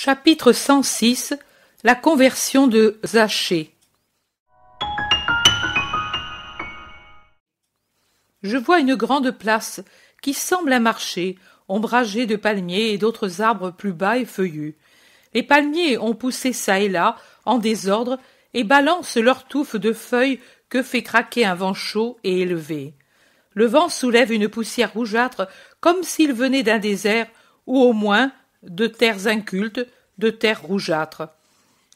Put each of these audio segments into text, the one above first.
Chapitre 106 La conversion de Zachée Je vois une grande place qui semble un marché, ombragée de palmiers et d'autres arbres plus bas et feuillus. Les palmiers ont poussé çà et là, en désordre, et balancent leurs touffes de feuilles que fait craquer un vent chaud et élevé. Le vent soulève une poussière rougeâtre comme s'il venait d'un désert, ou au moins de terres incultes, de terres rougeâtres.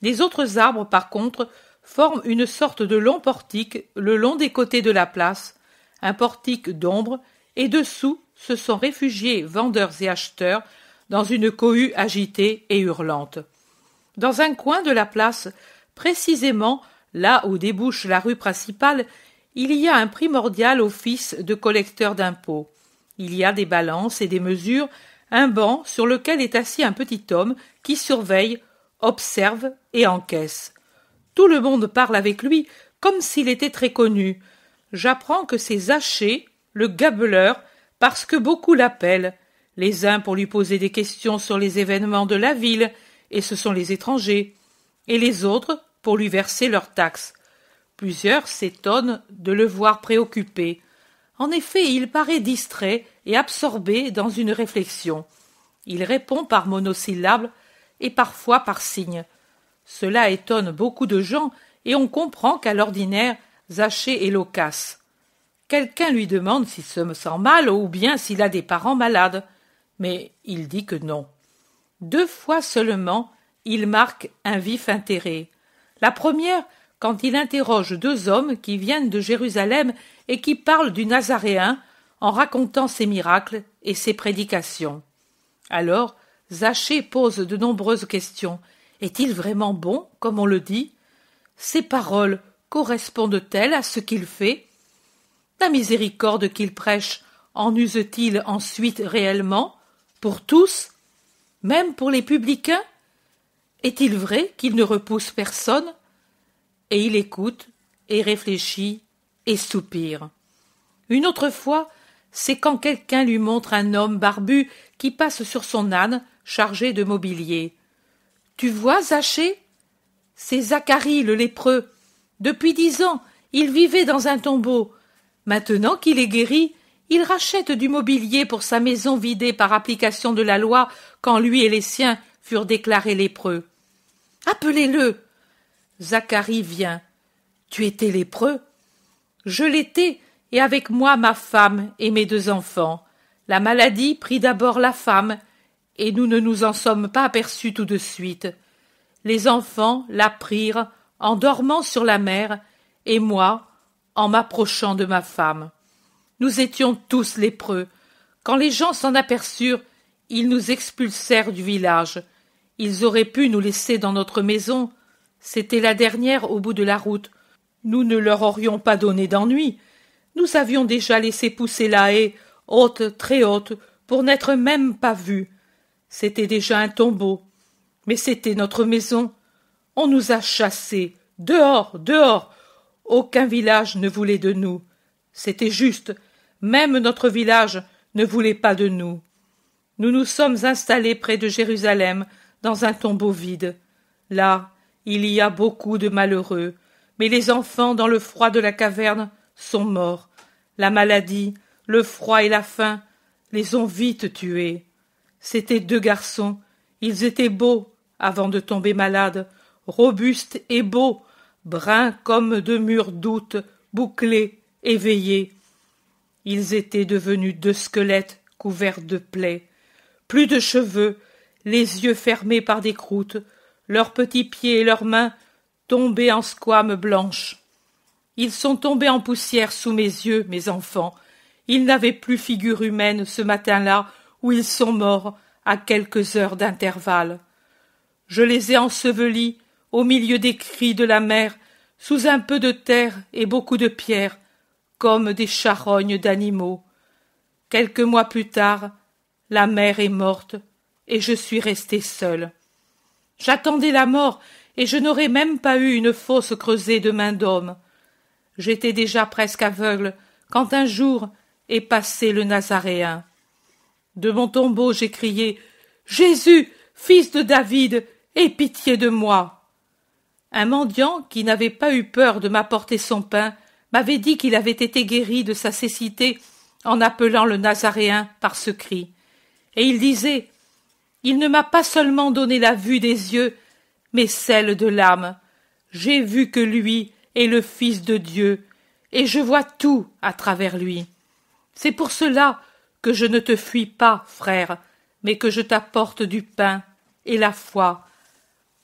Les autres arbres, par contre, forment une sorte de long portique le long des côtés de la place, un portique d'ombre, et dessous se sont réfugiés vendeurs et acheteurs dans une cohue agitée et hurlante. Dans un coin de la place, précisément là où débouche la rue principale, il y a un primordial office de collecteur d'impôts. Il y a des balances et des mesures un banc sur lequel est assis un petit homme qui surveille, observe et encaisse. Tout le monde parle avec lui comme s'il était très connu. J'apprends que c'est Zaché, le gabeleur, parce que beaucoup l'appellent, les uns pour lui poser des questions sur les événements de la ville, et ce sont les étrangers, et les autres pour lui verser leurs taxes. Plusieurs s'étonnent de le voir préoccupé. En effet, il paraît distrait et absorbé dans une réflexion. Il répond par monosyllabes et parfois par signes. Cela étonne beaucoup de gens et on comprend qu'à l'ordinaire, Zaché est loquace. Quelqu'un lui demande s'il se me sent mal ou bien s'il a des parents malades, mais il dit que non. Deux fois seulement, il marque un vif intérêt. La première, quand il interroge deux hommes qui viennent de Jérusalem et qui parlent du Nazaréen en racontant ses miracles et ses prédications. Alors, Zachée pose de nombreuses questions. Est-il vraiment bon, comme on le dit Ses paroles correspondent-elles à ce qu'il fait La miséricorde qu'il prêche en use-t-il ensuite réellement Pour tous Même pour les publicains Est-il vrai qu'il ne repousse personne et il écoute, et réfléchit, et soupire. Une autre fois, c'est quand quelqu'un lui montre un homme barbu qui passe sur son âne chargé de mobilier. Tu vois, Zaché C'est Zacharie le lépreux. Depuis dix ans, il vivait dans un tombeau. Maintenant qu'il est guéri, il rachète du mobilier pour sa maison vidée par application de la loi quand lui et les siens furent déclarés lépreux. Appelez-le Zacharie vient. Tu étais lépreux? Je l'étais, et avec moi ma femme et mes deux enfants. La maladie prit d'abord la femme, et nous ne nous en sommes pas aperçus tout de suite. Les enfants la prirent en dormant sur la mer, et moi en m'approchant de ma femme. Nous étions tous lépreux. Quand les gens s'en aperçurent, ils nous expulsèrent du village. Ils auraient pu nous laisser dans notre maison, c'était la dernière au bout de la route. Nous ne leur aurions pas donné d'ennui. Nous avions déjà laissé pousser la haie, haute, très haute, pour n'être même pas vus. C'était déjà un tombeau. Mais c'était notre maison. On nous a chassés. Dehors, dehors. Aucun village ne voulait de nous. C'était juste. Même notre village ne voulait pas de nous. Nous nous sommes installés près de Jérusalem, dans un tombeau vide. Là, il y a beaucoup de malheureux, mais les enfants dans le froid de la caverne sont morts. La maladie, le froid et la faim les ont vite tués. C'étaient deux garçons, ils étaient beaux avant de tomber malades, robustes et beaux, bruns comme deux murs d'août, bouclés, éveillés. Ils étaient devenus deux squelettes couverts de plaies, plus de cheveux, les yeux fermés par des croûtes, leurs petits pieds et leurs mains tombés en squames blanches. Ils sont tombés en poussière sous mes yeux, mes enfants. Ils n'avaient plus figure humaine ce matin-là où ils sont morts à quelques heures d'intervalle. Je les ai ensevelis au milieu des cris de la mer, sous un peu de terre et beaucoup de pierres, comme des charognes d'animaux. Quelques mois plus tard, la mer est morte et je suis resté seul. J'attendais la mort, et je n'aurais même pas eu une fosse creusée de main d'homme. J'étais déjà presque aveugle, quand un jour est passé le Nazaréen. De mon tombeau j'ai crié. Jésus, fils de David, aie pitié de moi. Un mendiant, qui n'avait pas eu peur de m'apporter son pain, m'avait dit qu'il avait été guéri de sa cécité en appelant le Nazaréen par ce cri. Et il disait il ne m'a pas seulement donné la vue des yeux, mais celle de l'âme. J'ai vu que lui est le Fils de Dieu, et je vois tout à travers lui. C'est pour cela que je ne te fuis pas, frère, mais que je t'apporte du pain et la foi.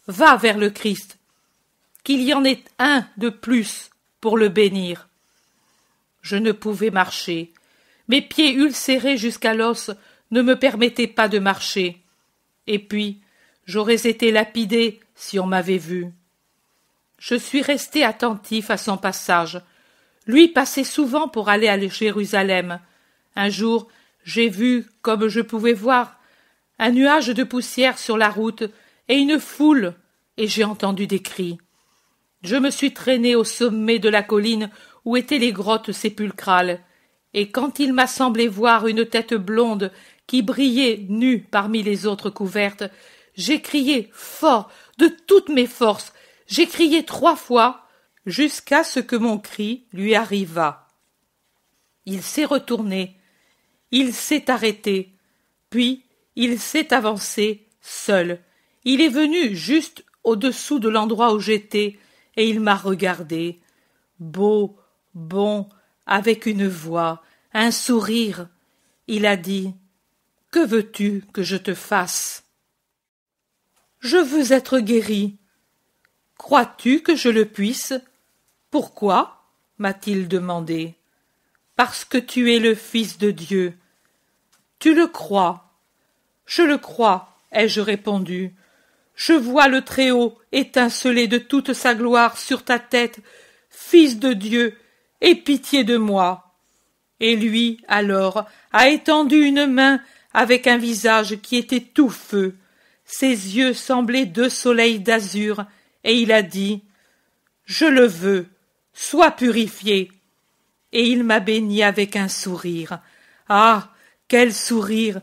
Va vers le Christ, qu'il y en ait un de plus pour le bénir. Je ne pouvais marcher. Mes pieds ulcérés jusqu'à l'os ne me permettaient pas de marcher. Et puis, j'aurais été lapidé si on m'avait vu. Je suis resté attentif à son passage. Lui passait souvent pour aller à Jérusalem. Un jour, j'ai vu, comme je pouvais voir, un nuage de poussière sur la route et une foule, et j'ai entendu des cris. Je me suis traîné au sommet de la colline où étaient les grottes sépulcrales, et quand il m'a semblé voir une tête blonde qui brillait nu parmi les autres couvertes, j'ai crié fort, de toutes mes forces, j'ai crié trois fois, jusqu'à ce que mon cri lui arriva. Il s'est retourné, il s'est arrêté, puis il s'est avancé seul. Il est venu juste au-dessous de l'endroit où j'étais, et il m'a regardé, beau, bon, avec une voix, un sourire. Il a dit que veux-tu que je te fasse Je veux être guéri. Crois-tu que je le puisse Pourquoi m'a-t-il demandé. Parce que tu es le Fils de Dieu. Tu le crois. Je le crois, ai-je répondu. Je vois le Très-Haut étincelé de toute sa gloire sur ta tête. Fils de Dieu, aie pitié de moi. Et lui, alors, a étendu une main avec un visage qui était tout feu. Ses yeux semblaient deux soleils d'azur, et il a dit Je le veux, sois purifié. Et il m'a béni avec un sourire. Ah quel sourire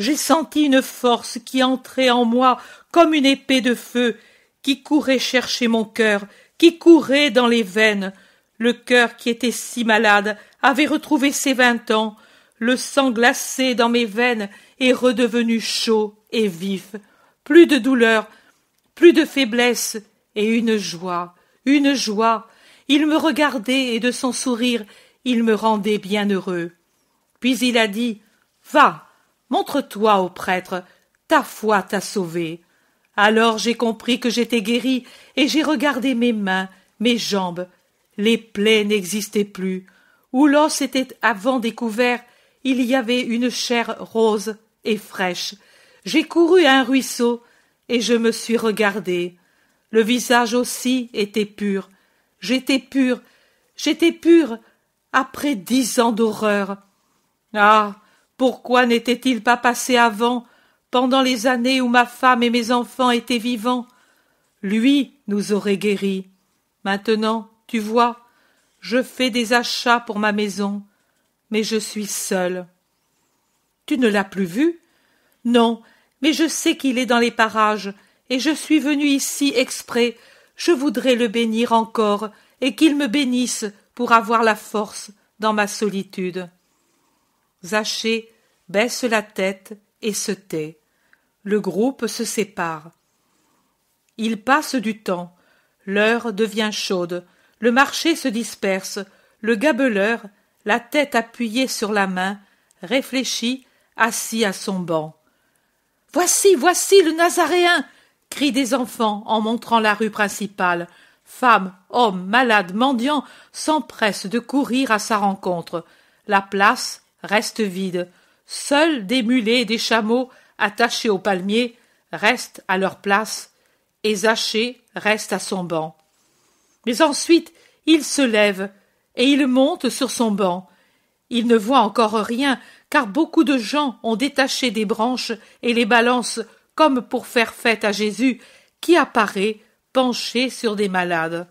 J'ai senti une force qui entrait en moi comme une épée de feu, qui courait chercher mon cœur, qui courait dans les veines. Le cœur qui était si malade avait retrouvé ses vingt ans, le sang glacé dans mes veines est redevenu chaud et vif, plus de douleur, plus de faiblesse, et une joie, une joie. Il me regardait et de son sourire il me rendait bien heureux. Puis il a dit. Va, montre-toi au prêtre, ta foi t'a sauvé. Alors j'ai compris que j'étais guéri, et j'ai regardé mes mains, mes jambes. Les plaies n'existaient plus. Où l'os était avant découvert, il y avait une chair rose et fraîche. J'ai couru à un ruisseau, et je me suis regardé. Le visage aussi était pur. J'étais pur. j'étais pur après dix ans d'horreur. Ah. Pourquoi n'était il pas passé avant, pendant les années où ma femme et mes enfants étaient vivants? Lui nous aurait guéris. Maintenant, tu vois, je fais des achats pour ma maison mais je suis seule. Tu ne l'as plus vu? Non, mais je sais qu'il est dans les parages, et je suis venue ici exprès. Je voudrais le bénir encore, et qu'il me bénisse pour avoir la force dans ma solitude. Zachée baisse la tête et se tait. Le groupe se sépare. Il passe du temps. L'heure devient chaude. Le marché se disperse. Le gabeleur la tête appuyée sur la main, réfléchit, assis à son banc. Voici, voici le Nazaréen. crient des enfants en montrant la rue principale. Femmes, hommes, malades, mendiants s'empressent de courir à sa rencontre. La place reste vide. Seuls des mulets et des chameaux attachés aux palmiers restent à leur place, et Zaché reste à son banc. Mais ensuite il se lève, et il monte sur son banc. Il ne voit encore rien, car beaucoup de gens ont détaché des branches et les balancent comme pour faire fête à Jésus, qui apparaît penché sur des malades.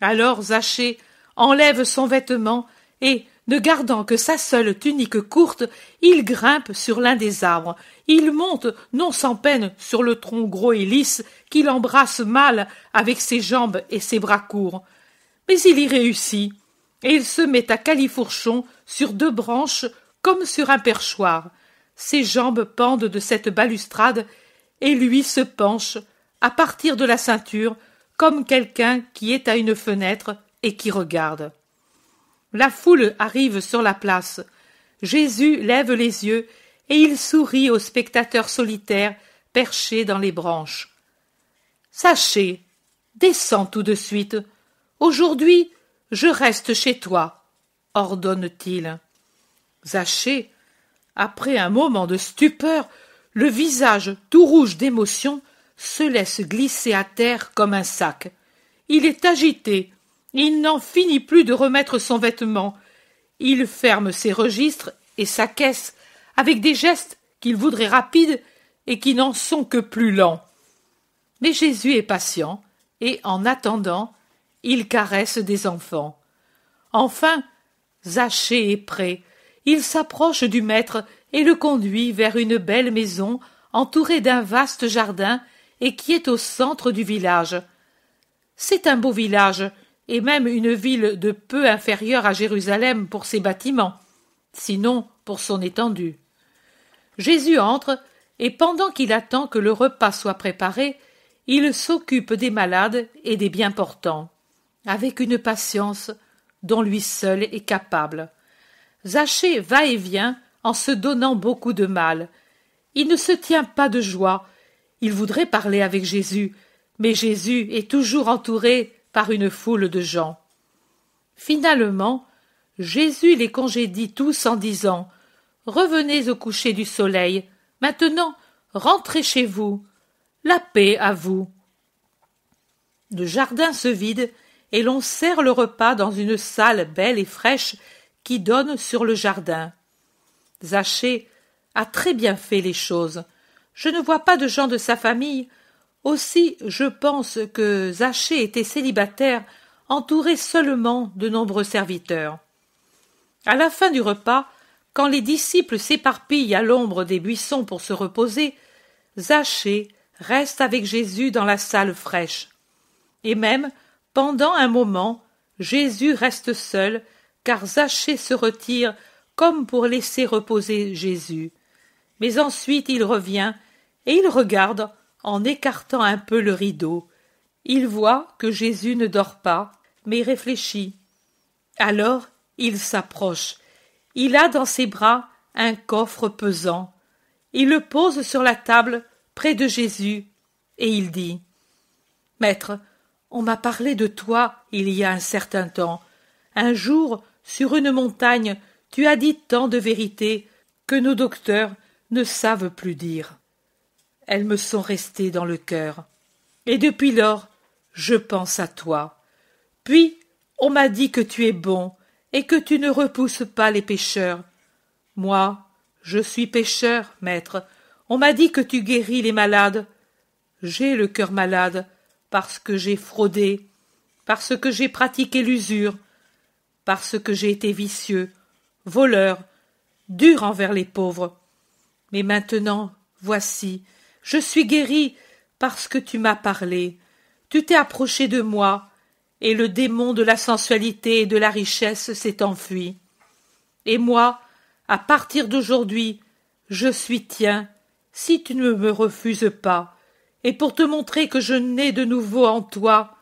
Alors Zachée enlève son vêtement et, ne gardant que sa seule tunique courte, il grimpe sur l'un des arbres. Il monte, non sans peine, sur le tronc gros et lisse qu'il embrasse mal avec ses jambes et ses bras courts. Mais il y réussit et il se met à califourchon sur deux branches comme sur un perchoir. Ses jambes pendent de cette balustrade et lui se penche à partir de la ceinture comme quelqu'un qui est à une fenêtre et qui regarde. La foule arrive sur la place. Jésus lève les yeux et il sourit aux spectateurs solitaires perché dans les branches. Sachez, descends tout de suite. Aujourd'hui, je reste chez toi, ordonne-t-il. Zaché, après un moment de stupeur, le visage tout rouge d'émotion, se laisse glisser à terre comme un sac. Il est agité, il n'en finit plus de remettre son vêtement. Il ferme ses registres et sa caisse avec des gestes qu'il voudrait rapides et qui n'en sont que plus lents. Mais Jésus est patient, et en attendant, il caresse des enfants. Enfin, Zaché est prêt. Il s'approche du maître et le conduit vers une belle maison entourée d'un vaste jardin et qui est au centre du village. C'est un beau village, et même une ville de peu inférieure à Jérusalem pour ses bâtiments, sinon pour son étendue. Jésus entre, et pendant qu'il attend que le repas soit préparé, il s'occupe des malades et des bien portants avec une patience dont lui seul est capable. Zachée va et vient en se donnant beaucoup de mal. Il ne se tient pas de joie. Il voudrait parler avec Jésus, mais Jésus est toujours entouré par une foule de gens. Finalement, Jésus les congédie tous en disant Revenez au coucher du soleil. Maintenant, rentrez chez vous. La paix à vous. Le jardin se vide et l'on sert le repas dans une salle belle et fraîche qui donne sur le jardin. Zaché a très bien fait les choses. Je ne vois pas de gens de sa famille. Aussi, je pense que Zaché était célibataire, entouré seulement de nombreux serviteurs. À la fin du repas, quand les disciples s'éparpillent à l'ombre des buissons pour se reposer, Zaché reste avec Jésus dans la salle fraîche. Et même, pendant un moment, Jésus reste seul, car Zachée se retire comme pour laisser reposer Jésus. Mais ensuite il revient, et il regarde en écartant un peu le rideau. Il voit que Jésus ne dort pas, mais réfléchit. Alors il s'approche. Il a dans ses bras un coffre pesant. Il le pose sur la table près de Jésus, et il dit. Maître, on m'a parlé de toi il y a un certain temps. Un jour, sur une montagne, tu as dit tant de vérités que nos docteurs ne savent plus dire. Elles me sont restées dans le cœur. Et depuis lors, je pense à toi. Puis, on m'a dit que tu es bon et que tu ne repousses pas les pécheurs. Moi, je suis pécheur, maître. On m'a dit que tu guéris les malades. J'ai le cœur malade parce que j'ai fraudé, parce que j'ai pratiqué l'usure, parce que j'ai été vicieux, voleur, dur envers les pauvres. Mais maintenant, voici, je suis guéri parce que tu m'as parlé, tu t'es approché de moi, et le démon de la sensualité et de la richesse s'est enfui. Et moi, à partir d'aujourd'hui, je suis tien, si tu ne me refuses pas, et pour te montrer que je nais de nouveau en toi.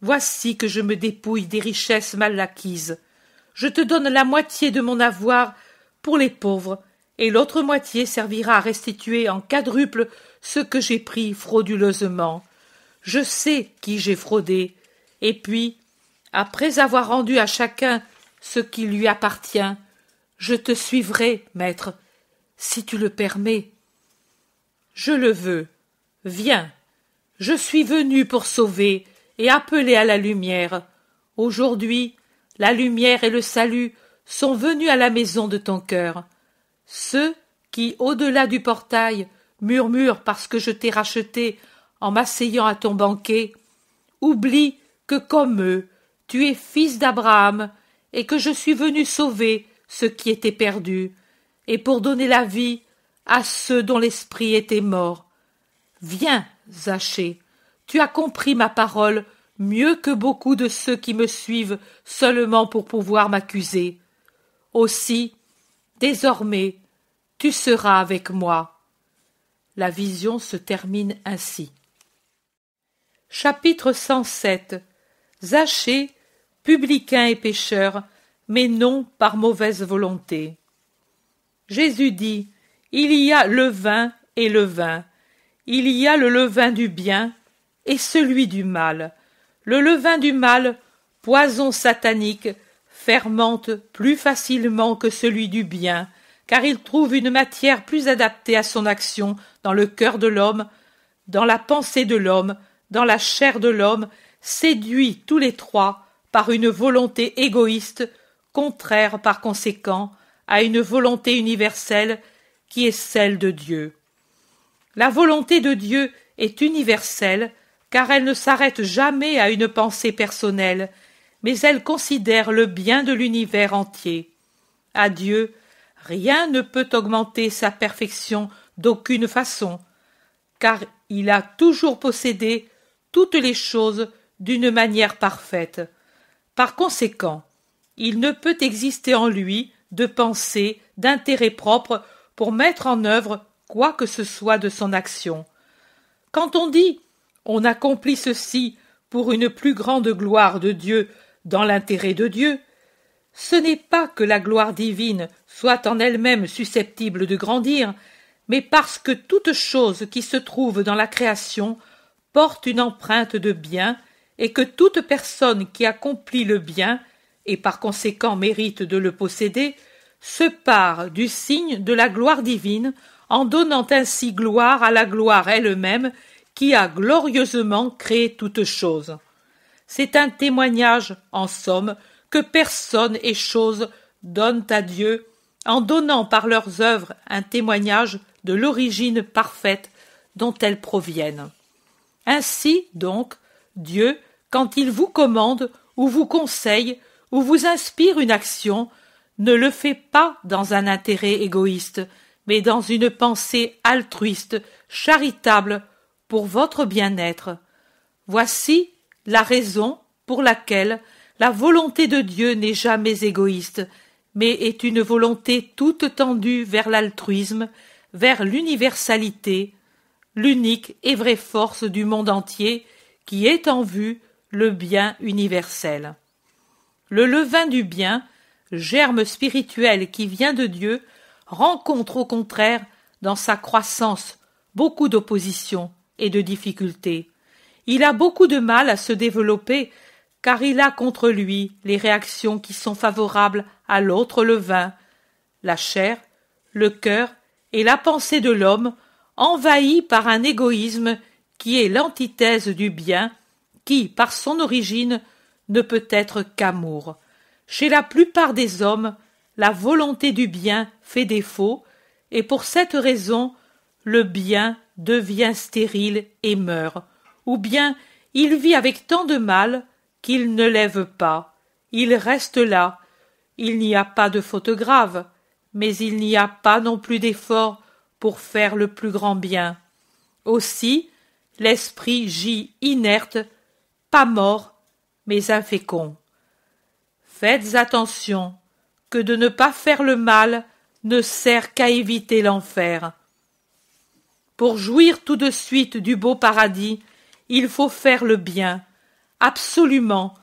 Voici que je me dépouille des richesses mal acquises. Je te donne la moitié de mon avoir pour les pauvres, et l'autre moitié servira à restituer en quadruple ce que j'ai pris frauduleusement. Je sais qui j'ai fraudé. Et puis, après avoir rendu à chacun ce qui lui appartient, je te suivrai, maître, si tu le permets. Je le veux. Viens, je suis venu pour sauver et appeler à la lumière. Aujourd'hui, la lumière et le salut sont venus à la maison de ton cœur. Ceux qui, au-delà du portail, murmurent parce que je t'ai racheté en m'asseyant à ton banquet, oublient que comme eux, tu es fils d'Abraham et que je suis venu sauver ceux qui étaient perdus et pour donner la vie à ceux dont l'esprit était mort. Viens, Zachée, tu as compris ma parole mieux que beaucoup de ceux qui me suivent seulement pour pouvoir m'accuser. Aussi, désormais, tu seras avec moi. La vision se termine ainsi. Chapitre 107 Zachée, publicain et pécheur, mais non par mauvaise volonté. Jésus dit Il y a le vin et le vin. Il y a le levain du bien et celui du mal. Le levain du mal, poison satanique, fermente plus facilement que celui du bien, car il trouve une matière plus adaptée à son action dans le cœur de l'homme, dans la pensée de l'homme, dans la chair de l'homme, séduit tous les trois par une volonté égoïste, contraire par conséquent à une volonté universelle qui est celle de Dieu. La volonté de Dieu est universelle, car elle ne s'arrête jamais à une pensée personnelle, mais elle considère le bien de l'univers entier. À Dieu, rien ne peut augmenter sa perfection d'aucune façon, car il a toujours possédé toutes les choses d'une manière parfaite. Par conséquent, il ne peut exister en lui de pensée, d'intérêt propre pour mettre en œuvre quoi que ce soit de son action. Quand on dit on accomplit ceci pour une plus grande gloire de Dieu dans l'intérêt de Dieu, ce n'est pas que la gloire divine soit en elle-même susceptible de grandir, mais parce que toute chose qui se trouve dans la création porte une empreinte de bien et que toute personne qui accomplit le bien et par conséquent mérite de le posséder se part du signe de la gloire divine en donnant ainsi gloire à la gloire elle-même qui a glorieusement créé toutes choses. C'est un témoignage, en somme, que personne et chose donnent à Dieu en donnant par leurs œuvres un témoignage de l'origine parfaite dont elles proviennent. Ainsi donc, Dieu, quand il vous commande ou vous conseille ou vous inspire une action, ne le fait pas dans un intérêt égoïste, mais dans une pensée altruiste, charitable, pour votre bien-être. Voici la raison pour laquelle la volonté de Dieu n'est jamais égoïste, mais est une volonté toute tendue vers l'altruisme, vers l'universalité, l'unique et vraie force du monde entier qui est en vue le bien universel. Le levain du bien, germe spirituel qui vient de Dieu, rencontre au contraire dans sa croissance beaucoup d'opposition et de difficultés. Il a beaucoup de mal à se développer car il a contre lui les réactions qui sont favorables à l'autre le vin, la chair, le cœur et la pensée de l'homme envahis par un égoïsme qui est l'antithèse du bien, qui, par son origine, ne peut être qu'amour. Chez la plupart des hommes, la volonté du bien fait défaut, et pour cette raison le bien devient stérile et meurt, ou bien il vit avec tant de mal qu'il ne lève pas, il reste là, il n'y a pas de faute grave, mais il n'y a pas non plus d'effort pour faire le plus grand bien. Aussi, l'esprit gît inerte, pas mort, mais infécond. Faites attention, que de ne pas faire le mal ne sert qu'à éviter l'enfer. Pour jouir tout de suite du beau paradis, il faut faire le bien, absolument,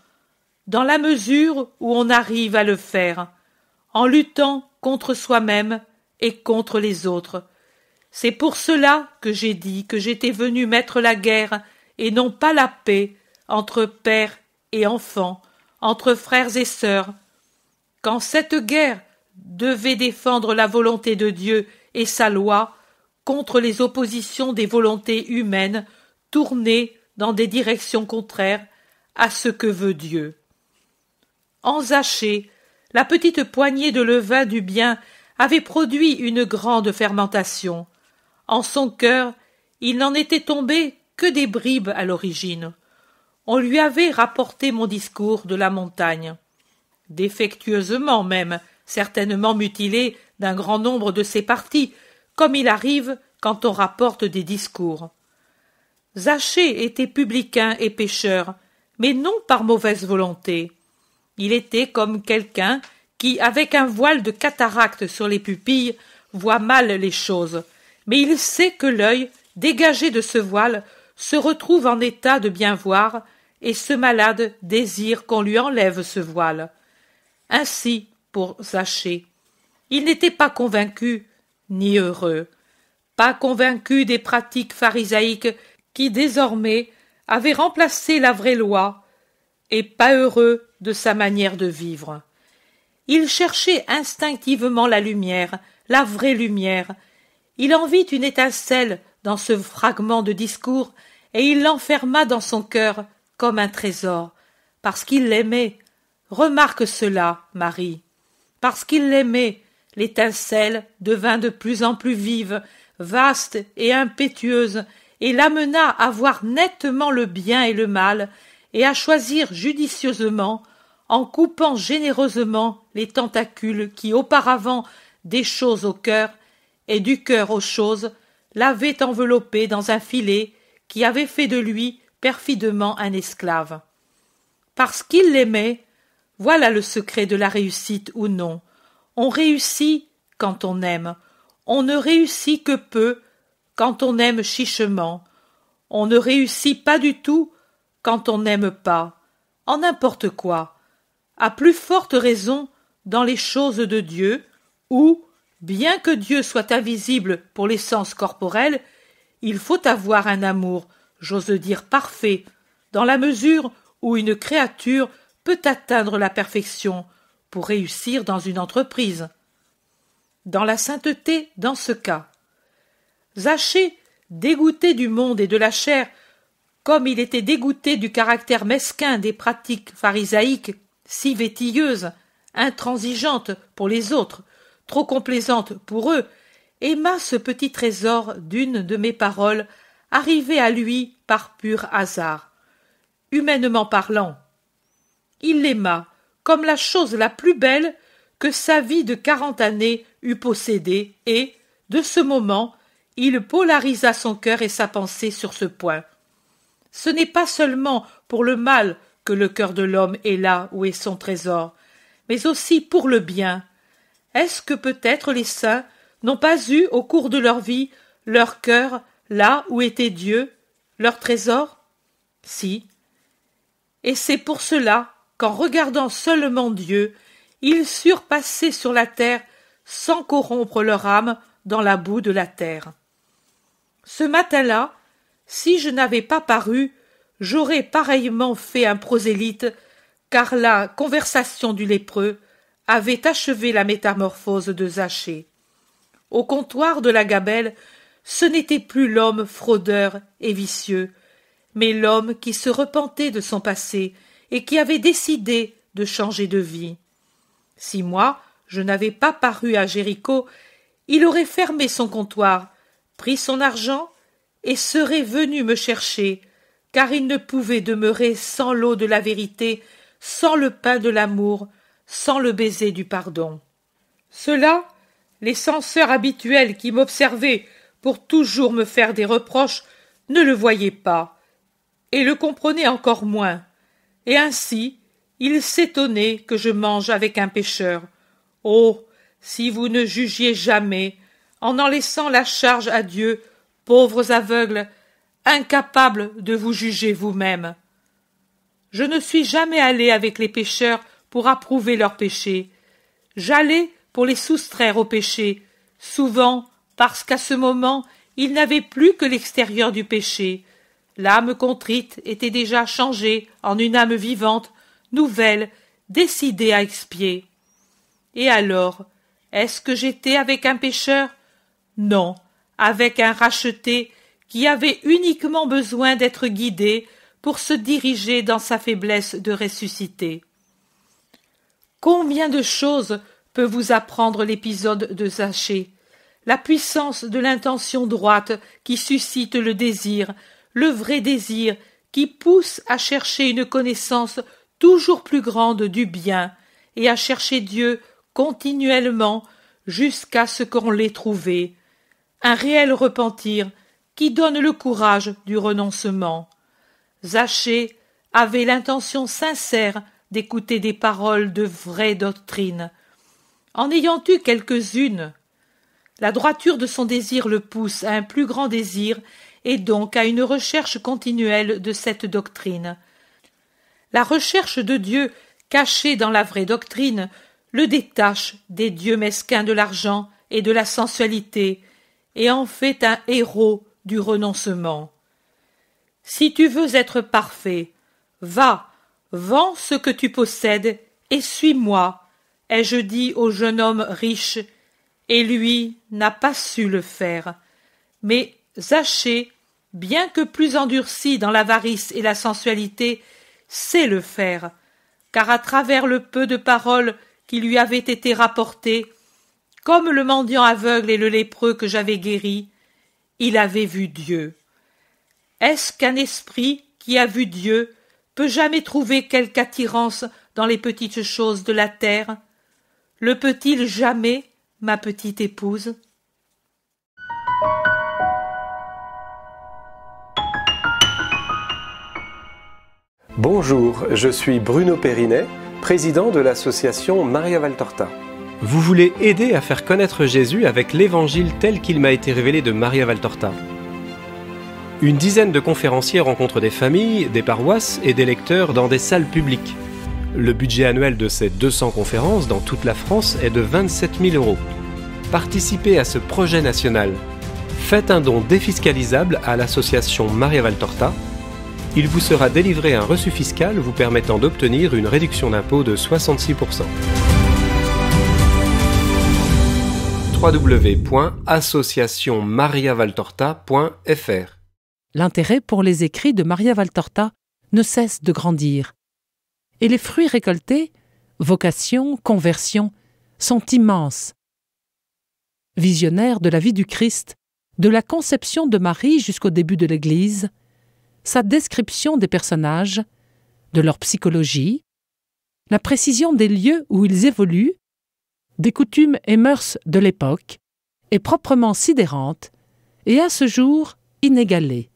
dans la mesure où on arrive à le faire, en luttant contre soi-même et contre les autres. C'est pour cela que j'ai dit que j'étais venu mettre la guerre et non pas la paix entre père et enfant, entre frères et sœurs, quand cette guerre devait défendre la volonté de Dieu et sa loi contre les oppositions des volontés humaines tournées dans des directions contraires à ce que veut Dieu. En Enzaché, la petite poignée de levain du bien avait produit une grande fermentation. En son cœur, il n'en était tombé que des bribes à l'origine. On lui avait rapporté mon discours de la montagne défectueusement même, certainement mutilé d'un grand nombre de ses parties, comme il arrive quand on rapporte des discours. Zachée était publicain et pêcheur, mais non par mauvaise volonté. Il était comme quelqu'un qui, avec un voile de cataracte sur les pupilles, voit mal les choses, mais il sait que l'œil, dégagé de ce voile, se retrouve en état de bien voir, et ce malade désire qu'on lui enlève ce voile. Ainsi, pour Zachée, il n'était pas convaincu, ni heureux, pas convaincu des pratiques pharisaïques qui désormais avaient remplacé la vraie loi, et pas heureux de sa manière de vivre. Il cherchait instinctivement la lumière, la vraie lumière. Il en vit une étincelle dans ce fragment de discours, et il l'enferma dans son cœur comme un trésor, parce qu'il l'aimait, Remarque cela, Marie. Parce qu'il l'aimait, l'étincelle devint de plus en plus vive, vaste et impétueuse, et l'amena à voir nettement le bien et le mal, et à choisir judicieusement, en coupant généreusement les tentacules qui auparavant des choses au cœur, et du cœur aux choses, l'avaient enveloppé dans un filet qui avait fait de lui perfidement un esclave. Parce qu'il l'aimait, voilà le secret de la réussite ou non. On réussit quand on aime. On ne réussit que peu quand on aime chichement. On ne réussit pas du tout quand on n'aime pas. En n'importe quoi. À plus forte raison dans les choses de Dieu, où, bien que Dieu soit invisible pour les sens corporels, il faut avoir un amour, j'ose dire parfait, dans la mesure où une créature peut atteindre la perfection pour réussir dans une entreprise. Dans la sainteté, dans ce cas. zaché dégoûté du monde et de la chair, comme il était dégoûté du caractère mesquin des pratiques pharisaïques, si vétilleuses, intransigeantes pour les autres, trop complaisantes pour eux, aima ce petit trésor d'une de mes paroles, arrivée à lui par pur hasard. Humainement parlant, il l'aima comme la chose la plus belle que sa vie de quarante années eût possédée, et, de ce moment, il polarisa son cœur et sa pensée sur ce point. Ce n'est pas seulement pour le mal que le cœur de l'homme est là où est son trésor, mais aussi pour le bien. Est-ce que peut-être les saints n'ont pas eu au cours de leur vie leur cœur là où était Dieu, leur trésor Si. Et c'est pour cela qu'en regardant seulement Dieu, ils surent passer sur la terre sans corrompre leur âme dans la boue de la terre. Ce matin-là, si je n'avais pas paru, j'aurais pareillement fait un prosélyte, car la conversation du lépreux avait achevé la métamorphose de Zachée. Au comptoir de la gabelle, ce n'était plus l'homme fraudeur et vicieux, mais l'homme qui se repentait de son passé et qui avait décidé de changer de vie. Si moi, je n'avais pas paru à Jéricho, il aurait fermé son comptoir, pris son argent et serait venu me chercher, car il ne pouvait demeurer sans l'eau de la vérité, sans le pain de l'amour, sans le baiser du pardon. Cela, les censeurs habituels qui m'observaient pour toujours me faire des reproches ne le voyaient pas, et le comprenaient encore moins et ainsi il s'étonnait que je mange avec un pêcheur. Oh. Si vous ne jugiez jamais, en en laissant la charge à Dieu, pauvres aveugles, incapables de vous juger vous mêmes. Je ne suis jamais allé avec les pécheurs pour approuver leurs péchés. J'allais pour les soustraire au péché, souvent parce qu'à ce moment ils n'avaient plus que l'extérieur du péché, L'âme contrite était déjà changée en une âme vivante, nouvelle, décidée à expier. Et alors, est-ce que j'étais avec un pécheur Non, avec un racheté qui avait uniquement besoin d'être guidé pour se diriger dans sa faiblesse de ressuscité. Combien de choses peut vous apprendre l'épisode de Zachée La puissance de l'intention droite qui suscite le désir, le vrai désir qui pousse à chercher une connaissance toujours plus grande du bien et à chercher Dieu continuellement jusqu'à ce qu'on l'ait trouvé, un réel repentir qui donne le courage du renoncement. Zachée avait l'intention sincère d'écouter des paroles de vraie doctrine. En ayant eu quelques-unes, la droiture de son désir le pousse à un plus grand désir et donc à une recherche continuelle de cette doctrine. La recherche de Dieu cachée dans la vraie doctrine le détache des dieux mesquins de l'argent et de la sensualité, et en fait un héros du renoncement. Si tu veux être parfait, va, vends ce que tu possèdes et suis-moi, ai-je dit au jeune homme riche, et lui n'a pas su le faire. Mais Zachée bien que plus endurci dans l'avarice et la sensualité, sait le faire, car à travers le peu de paroles qui lui avaient été rapportées, comme le mendiant aveugle et le lépreux que j'avais guéri, il avait vu Dieu. Est-ce qu'un esprit qui a vu Dieu peut jamais trouver quelque attirance dans les petites choses de la terre Le peut-il jamais, ma petite épouse Bonjour, je suis Bruno Périnet, président de l'association Maria Valtorta. Vous voulez aider à faire connaître Jésus avec l'évangile tel qu'il m'a été révélé de Maria Valtorta. Une dizaine de conférenciers rencontrent des familles, des paroisses et des lecteurs dans des salles publiques. Le budget annuel de ces 200 conférences dans toute la France est de 27 000 euros. Participez à ce projet national. Faites un don défiscalisable à l'association Maria Valtorta il vous sera délivré un reçu fiscal vous permettant d'obtenir une réduction d'impôt de 66%. www.associationmariavaltorta.fr L'intérêt pour les écrits de Maria Valtorta ne cesse de grandir. Et les fruits récoltés, vocation, conversion, sont immenses. Visionnaire de la vie du Christ, de la conception de Marie jusqu'au début de l'Église, sa description des personnages, de leur psychologie, la précision des lieux où ils évoluent, des coutumes et mœurs de l'époque, est proprement sidérante et à ce jour inégalée.